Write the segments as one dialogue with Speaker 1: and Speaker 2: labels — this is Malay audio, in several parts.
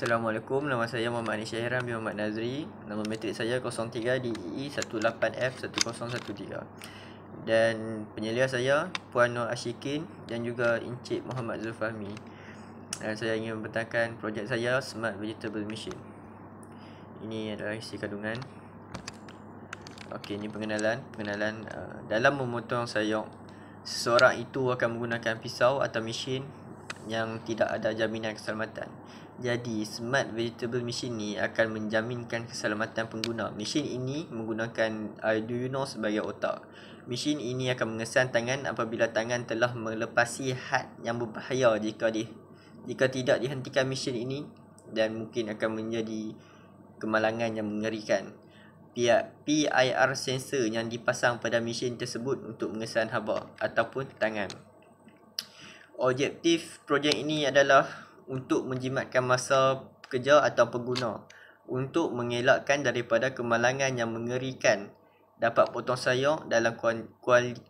Speaker 1: Assalamualaikum, nama saya Muhammad Anisya Hiram bin Muhammad Nazri Nama metrik saya 03DEE18F1013 Dan penyelia saya Puan Nur Ashikin dan juga Encik Muhammad Zulfahmi Dan saya ingin membentangkan projek saya Smart Vegetable Machine Ini adalah isi kandungan Okey, ini pengenalan Pengenalan uh, dalam memotong sayur Seseorang itu akan menggunakan pisau atau mesin yang tidak ada jaminan keselamatan. Jadi, smart vegetable machine ni akan menjaminkan keselamatan pengguna. Mesin ini menggunakan Arduino sebagai otak. Mesin ini akan mengesan tangan apabila tangan telah melepasi had yang berbahaya jika di jika tidak dihentikan mesin ini dan mungkin akan menjadi kemalangan yang mengerikan. Pihak PIR sensor yang dipasang pada mesin tersebut untuk mengesan haba ataupun tangan objektif projek ini adalah untuk menjimatkan masa pekerja atau pengguna untuk mengelakkan daripada kemalangan yang mengerikan dapat potong sayur dalam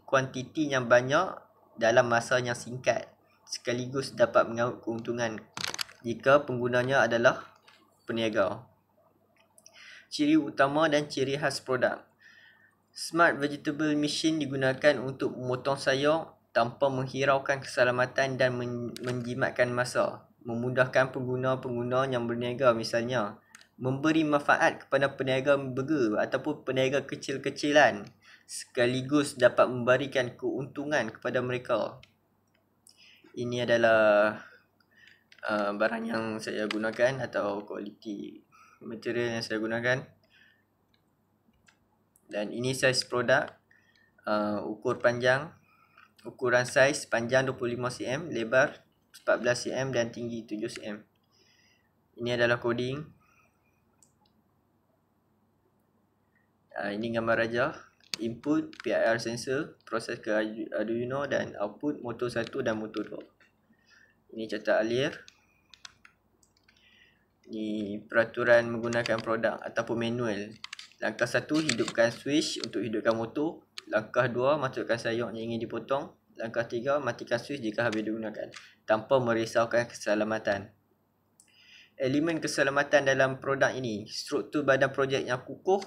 Speaker 1: kuantiti yang banyak dalam masa yang singkat sekaligus dapat mengaut keuntungan jika penggunanya adalah peniaga. Ciri utama dan ciri khas produk Smart Vegetable Machine digunakan untuk memotong sayur tanpa menghiraukan keselamatan dan men- menjimatkan masa memudahkan pengguna-pengguna yang berniaga misalnya memberi manfaat kepada peniaga burger ataupun peniaga kecil-kecilan sekaligus dapat memberikan keuntungan kepada mereka ini adalah uh, barang yang saya gunakan atau kualiti material yang saya gunakan dan ini size produk uh, ukur panjang ukuran saiz panjang 25 cm, lebar 14 cm dan tinggi 7 cm. Ini adalah coding. Uh, ini gambar raja. Input PIR sensor, proses ke Arduino dan output motor 1 dan motor 2. Ini catat alir. Ini peraturan menggunakan produk ataupun manual Langkah satu hidupkan switch untuk hidupkan motor. Langkah dua masukkan sayur yang ingin dipotong. Langkah tiga matikan switch jika habis digunakan tanpa merisaukan keselamatan. Elemen keselamatan dalam produk ini, struktur badan projek yang kukuh,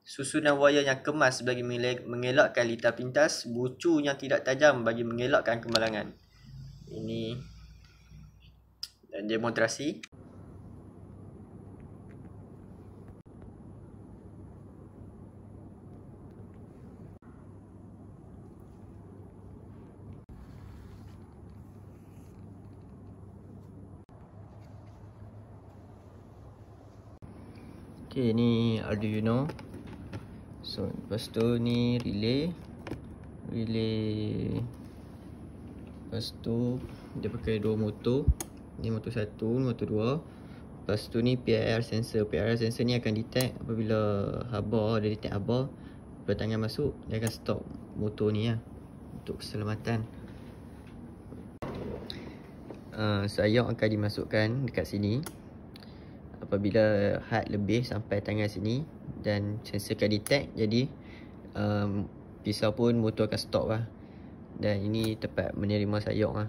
Speaker 1: susunan wayar yang kemas bagi mengelakkan litar pintas, bucu yang tidak tajam bagi mengelakkan kemalangan. Ini dan demonstrasi Okay, eh, ni Arduino. So, lepas tu ni relay. Relay. Lepas tu, dia pakai dua motor. Ni motor satu, motor dua. Lepas tu ni PIR sensor. PIR sensor ni akan detect apabila habar, dia detect habar. Bila tangan masuk, dia akan stop motor ni lah. Untuk keselamatan. Uh, ah, sayang akan dimasukkan dekat sini apabila had lebih sampai tangan sini dan sensor akan detect jadi um, pisau pun motor akan stop lah dan ini tempat menerima sayok lah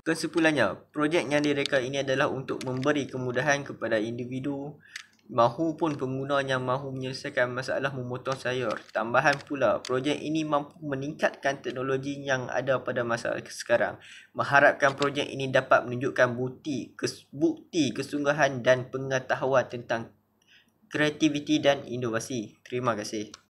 Speaker 1: Kesimpulannya, projek yang direka ini adalah untuk memberi kemudahan kepada individu mahupun pengguna yang mahu menyelesaikan masalah memotong sayur. Tambahan pula, projek ini mampu meningkatkan teknologi yang ada pada masa sekarang. Mengharapkan projek ini dapat menunjukkan bukti, kes, bukti kesungguhan dan pengetahuan tentang kreativiti dan inovasi. Terima kasih.